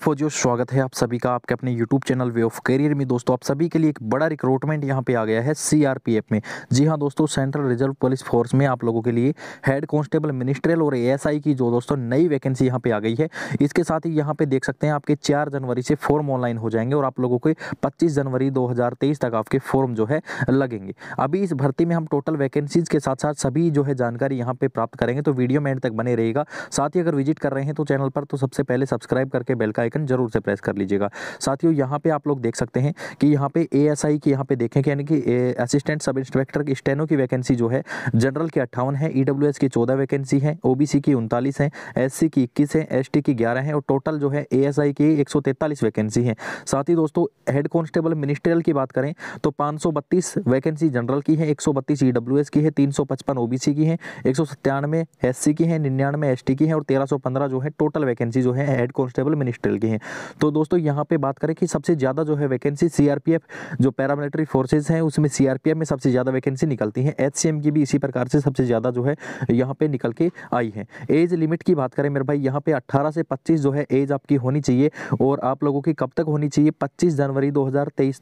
फौजियों स्वागत है आप सभी का आपके अपने YouTube channel way of career में दोस्तों आप सभी के लिए एक बड़ा रिक्रूटमेंट यहाँ पे आ गया है सीआरपीएफ में जी हाँ दोस्तों सेंट्रल रिजर्व पुलिस फोर्स में आप लोगों के लिए हेड कांस्टेबल मिनिस्ट्रियल और एएसआई की जो दोस्तों नई वैकेंसी यहाँ पे आ गई है इसके साथ ही यहाँ पे देख सकते हैं आपके चार जनवरी से फॉर्म ऑनलाइन हो जाएंगे और आप लोगों के पच्चीस जनवरी दो तक आपके फॉर्म जो है लगेंगे अभी इस भर्ती में हम टोटल वैकेंसीज के साथ साथ सभी जो है जानकारी यहाँ पे प्राप्त करेंगे तो वीडियो में एंड तक बने रहेगा साथ ही अगर विजिट कर रहे हैं तो चैनल पर तो सबसे पहले सब्सक्राइब करके बेल का आइकन जरूर से प्रेस कर लीजिएगा साथियों यहाँ पे आप लोग देख सकते हैं कि यहाँ पे ए एस आई की यहाँ पे देखें कि यानी कि असिस्टेंट सब इंस्पेक्टर की स्टेनो की वैकेंसी जो है जनरल की अट्ठावन है ई डब्ल्यू एस की चौदह वैकेंसी है ओ बी सी की उनतालीस है एस सी की इक्कीस है एस टी की ग्यारह है और टोटल जो है ए एस आई की एक सौ तैंतालीस वैकेंसी है साथ ही दोस्तों हेड कॉन्स्टेबल मिनिस्ट्रियल की बात करें तो पाँच सौ बत्तीस वैकेंसी जनरल की है एक सौ बत्तीस ई डब्ल्यू एस की है तीन सौ पचपन ओ बी सी की है एक सौ सत्तानवे एस सी की है निन्यानवे एस टी की है और तेरह सौ पंद्रह जो है टोटल वैकेंसी जो है हेड कॉन्स्टेबल मिनिस्ट्रियल हॉस्पिटल के हैं तो दोस्तों यहाँ पे बात करें कि सबसे ज़्यादा जो है वैकेंसी सीआरपीएफ जो पैरामिलिट्री फोर्सेज हैं उसमें सीआरपीएफ में सबसे ज़्यादा वैकेंसी निकलती हैं एच की भी इसी प्रकार से सबसे ज़्यादा जो है यहाँ पे निकल के आई है एज लिमिट की बात करें मेरे भाई यहाँ पे अट्ठारह से पच्चीस जो है एज आपकी होनी चाहिए और आप लोगों की कब तक होनी चाहिए पच्चीस जनवरी दो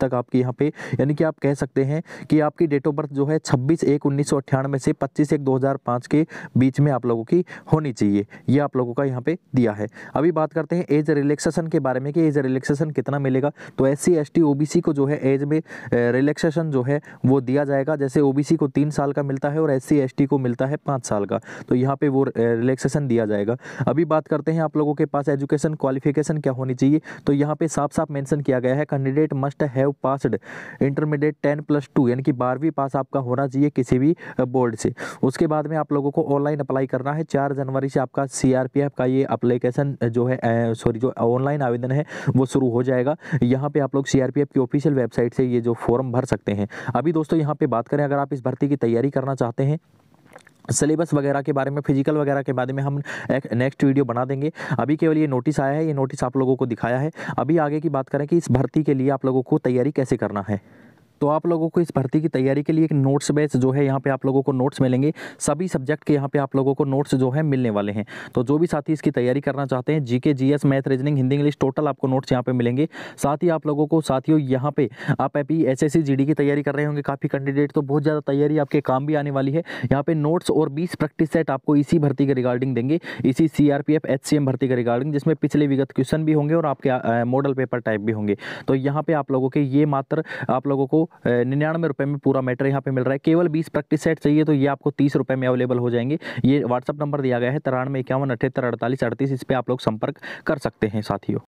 तक आपकी यहाँ पे यानी कि आप कह सकते हैं कि आपकी डेट ऑफ बर्थ जो है छब्बीस एक उन्नीस से पच्चीस एक दो के बीच में आप लोगों की होनी चाहिए ये आप लोगों का यहाँ पे दिया है अभी बात करते हैं एज रिले रिलैक्सेशन के बारे में कि एज रिलैक्सेशन कितना मिलेगा तो S C S T O B C को जो है एज में रिलैक्सेशन जो है वो दिया जाएगा जैसे ओ बी सी को तीन साल का मिलता है और एस सी एस टी को मिलता है पाँच साल का तो यहाँ पर वो रिलैक्सेशन दिया जाएगा अभी बात करते हैं आप लोगों के पास एजुकेशन क्वालिफिकेशन क्या होनी चाहिए तो यहाँ पर साफ साफ मैंसन किया गया है candidate must have passed intermediate ten plus two यानी कि बारहवीं पास आपका होना चाहिए किसी भी बोर्ड से उसके बाद में आप लोगों को ऑनलाइन अप्लाई करना है चार जनवरी से आपका सी का ये अप्लीकेशन जो है सॉरी जो ऑनलाइन आवेदन है वो शुरू हो जाएगा यहाँ पे आप लोग सीआरपीएफ की ऑफिशियल वेबसाइट से ये जो फॉर्म भर सकते हैं अभी दोस्तों यहाँ पे बात करें अगर आप इस भर्ती की तैयारी करना चाहते हैं सिलेबस वगैरह के बारे में फिजिकल वगैरह के बारे में हम एक नेक्स्ट वीडियो बना देंगे अभी केवल ये नोटिस आया है ये नोटिस आप लोगों को दिखाया है अभी आगे की बात करें कि इस भर्ती के लिए आप लोगों को तैयारी कैसे करना है तो आप लोगों को इस भर्ती की तैयारी के लिए एक नोट्स बैच जो है यहाँ पे आप लोगों को नोट्स मिलेंगे सभी सब्जेक्ट के यहाँ पे आप लोगों को नोट्स जो है मिलने वाले हैं तो जो भी साथी इसकी तैयारी करना चाहते हैं GK GS math reasoning Hindi English total आपको नोट्स यहाँ पे मिलेंगे साथ ही आप लोगों को साथियों यहाँ पे आप एपी एस एस की तैयारी कर रहे होंगे काफ़ी कैंडिडेट तो बहुत ज़्यादा तैयारी आपके काम भी आने वाली है यहाँ पे नोट्स और बीस प्रैक्टिस सेट आपको इसी भर्ती के रिगार्डिंग देंगे इसी सी आर भर्ती के रिगार्डिंग जिसमें पिछले विगत क्वेश्चन भी होंगे और आपके मॉडल पेपर टाइप भी होंगे तो यहाँ पे आप लोगों के ये मात्र आप लोगों को निन्यानवे रुपये में पूरा मैटर यहाँ पे मिल रहा है केवल बीस प्रैक्टिस सेट चाहिए तो ये आपको तीस रुपये में अवेलेबल हो जाएंगे ये व्हाट्सअप नंबर दिया गया है तिरानवे इक्यावन अठहत्तर अड़तालीस अड़तीस इस पर आप लोग संपर्क कर सकते हैं साथियों